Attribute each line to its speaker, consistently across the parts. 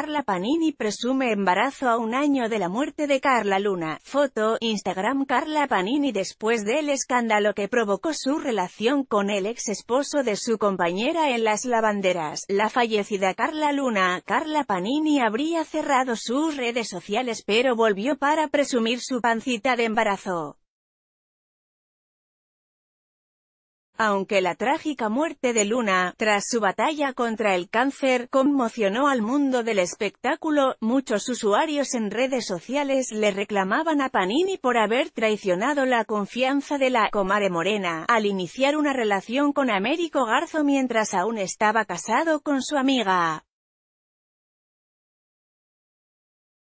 Speaker 1: Carla Panini presume embarazo a un año de la muerte de Carla Luna. Foto, Instagram Carla Panini Después del escándalo que provocó su relación con el ex esposo de su compañera en las lavanderas, la fallecida Carla Luna, Carla Panini habría cerrado sus redes sociales pero volvió para presumir su pancita de embarazo. Aunque la trágica muerte de Luna, tras su batalla contra el cáncer, conmocionó al mundo del espectáculo, muchos usuarios en redes sociales le reclamaban a Panini por haber traicionado la confianza de la «comare morena» al iniciar una relación con Américo Garzo mientras aún estaba casado con su amiga.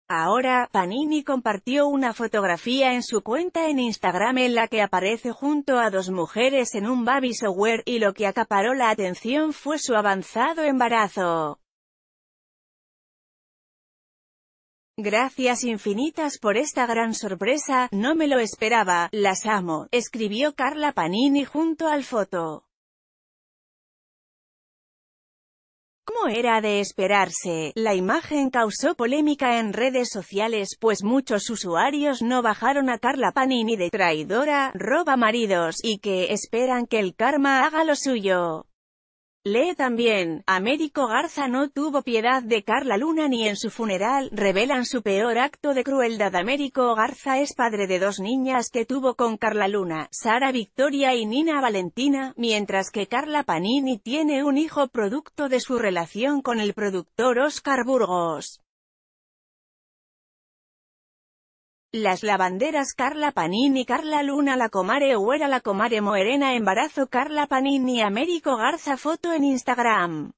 Speaker 1: Ahora, Panini compartió una fotografía en su cuenta en Instagram en la que aparece junto a dos mujeres en un baby shower y lo que acaparó la atención fue su avanzado embarazo. Gracias infinitas por esta gran sorpresa, no me lo esperaba, las amo, escribió Carla Panini junto al foto. Como era de esperarse, la imagen causó polémica en redes sociales, pues muchos usuarios no bajaron a Carla Panini de traidora, roba maridos, y que esperan que el karma haga lo suyo. Lee también, Américo Garza no tuvo piedad de Carla Luna ni en su funeral, revelan su peor acto de crueldad. Américo Garza es padre de dos niñas que tuvo con Carla Luna, Sara Victoria y Nina Valentina, mientras que Carla Panini tiene un hijo producto de su relación con el productor Oscar Burgos. Las lavanderas Carla Panini Carla Luna La Comare Huera La Comare Moerena Embarazo Carla Panini Américo Garza Foto en Instagram